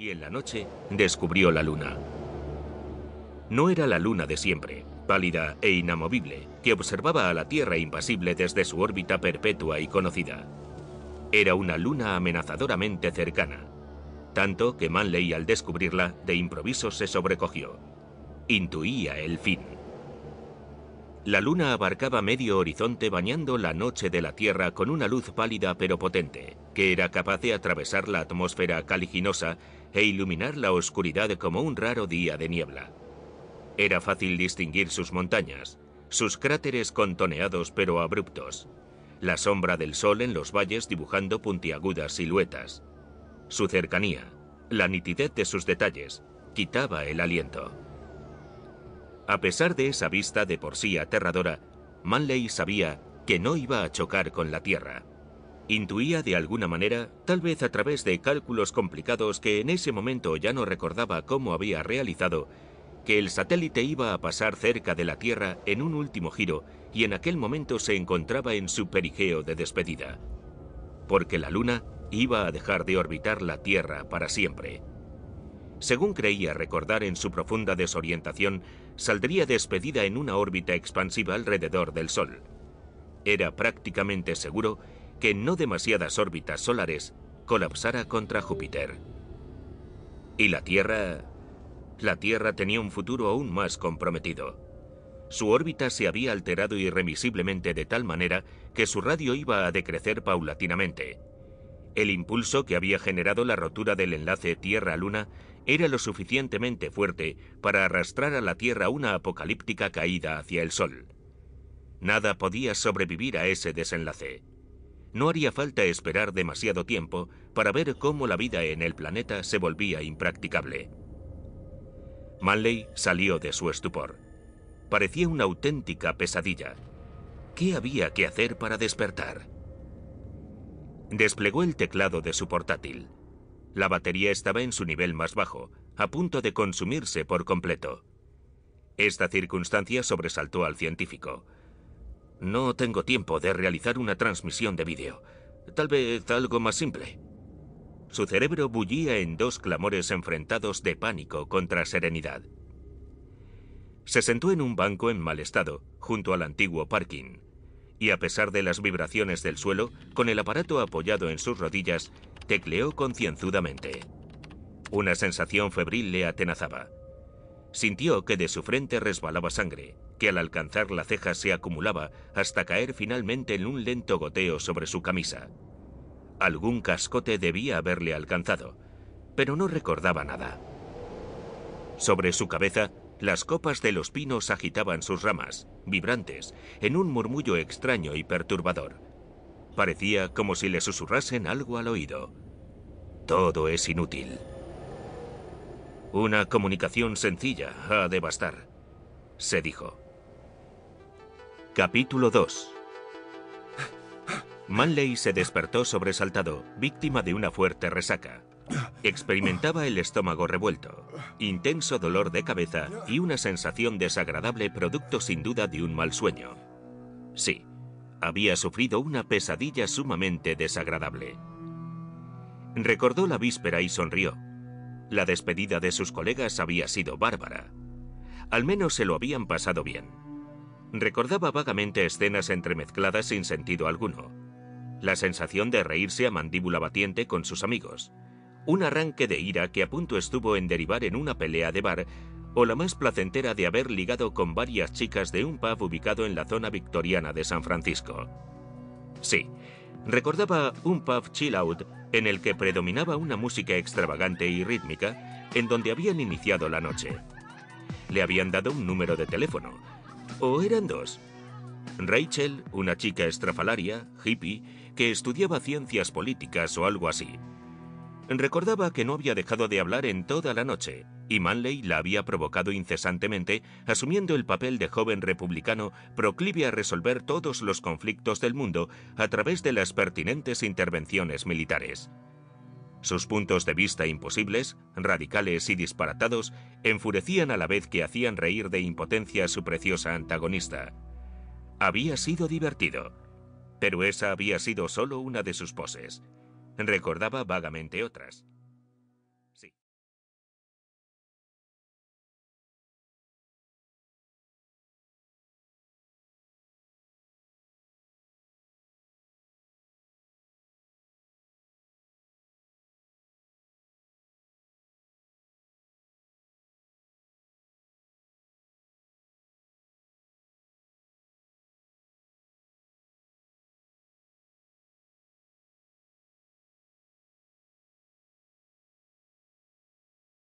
Y en la noche descubrió la luna. No era la luna de siempre, pálida e inamovible, que observaba a la Tierra impasible desde su órbita perpetua y conocida. Era una luna amenazadoramente cercana, tanto que Manley al descubrirla de improviso se sobrecogió. Intuía el fin. La luna abarcaba medio horizonte bañando la noche de la Tierra con una luz pálida pero potente, que era capaz de atravesar la atmósfera caliginosa e iluminar la oscuridad como un raro día de niebla. Era fácil distinguir sus montañas, sus cráteres contoneados pero abruptos, la sombra del sol en los valles dibujando puntiagudas siluetas. Su cercanía, la nitidez de sus detalles, quitaba el aliento. A pesar de esa vista de por sí aterradora, Manley sabía que no iba a chocar con la Tierra. Intuía de alguna manera, tal vez a través de cálculos complicados que en ese momento ya no recordaba cómo había realizado, que el satélite iba a pasar cerca de la Tierra en un último giro y en aquel momento se encontraba en su perigeo de despedida. Porque la Luna iba a dejar de orbitar la Tierra para siempre. Según creía recordar en su profunda desorientación, saldría despedida en una órbita expansiva alrededor del Sol. Era prácticamente seguro que no demasiadas órbitas solares colapsara contra Júpiter. Y la Tierra... La Tierra tenía un futuro aún más comprometido. Su órbita se había alterado irremisiblemente de tal manera que su radio iba a decrecer paulatinamente. El impulso que había generado la rotura del enlace Tierra-Luna era lo suficientemente fuerte para arrastrar a la Tierra una apocalíptica caída hacia el Sol. Nada podía sobrevivir a ese desenlace. No haría falta esperar demasiado tiempo para ver cómo la vida en el planeta se volvía impracticable. Manley salió de su estupor. Parecía una auténtica pesadilla. ¿Qué había que hacer para despertar? Desplegó el teclado de su portátil la batería estaba en su nivel más bajo, a punto de consumirse por completo. Esta circunstancia sobresaltó al científico. No tengo tiempo de realizar una transmisión de vídeo. Tal vez algo más simple. Su cerebro bullía en dos clamores enfrentados de pánico contra serenidad. Se sentó en un banco en mal estado, junto al antiguo parking, y a pesar de las vibraciones del suelo, con el aparato apoyado en sus rodillas, Tecleó concienzudamente. Una sensación febril le atenazaba. Sintió que de su frente resbalaba sangre, que al alcanzar la ceja se acumulaba hasta caer finalmente en un lento goteo sobre su camisa. Algún cascote debía haberle alcanzado, pero no recordaba nada. Sobre su cabeza, las copas de los pinos agitaban sus ramas, vibrantes, en un murmullo extraño y perturbador Parecía como si le susurrasen algo al oído. Todo es inútil. Una comunicación sencilla ha de bastar, se dijo. Capítulo 2 Manley se despertó sobresaltado, víctima de una fuerte resaca. Experimentaba el estómago revuelto, intenso dolor de cabeza y una sensación desagradable producto sin duda de un mal sueño. Sí, había sufrido una pesadilla sumamente desagradable. Recordó la víspera y sonrió. La despedida de sus colegas había sido bárbara. Al menos se lo habían pasado bien. Recordaba vagamente escenas entremezcladas sin sentido alguno. La sensación de reírse a mandíbula batiente con sus amigos, un arranque de ira que a punto estuvo en derivar en una pelea de bar, o la más placentera de haber ligado con varias chicas de un pub ubicado en la zona victoriana de San Francisco. Sí, recordaba un pub chill out en el que predominaba una música extravagante y rítmica, en donde habían iniciado la noche. Le habían dado un número de teléfono, o eran dos. Rachel, una chica estrafalaria, hippie, que estudiaba ciencias políticas o algo así, Recordaba que no había dejado de hablar en toda la noche, y Manley la había provocado incesantemente, asumiendo el papel de joven republicano proclive a resolver todos los conflictos del mundo a través de las pertinentes intervenciones militares. Sus puntos de vista imposibles, radicales y disparatados enfurecían a la vez que hacían reír de impotencia a su preciosa antagonista. Había sido divertido, pero esa había sido solo una de sus poses. Recordaba vagamente otras.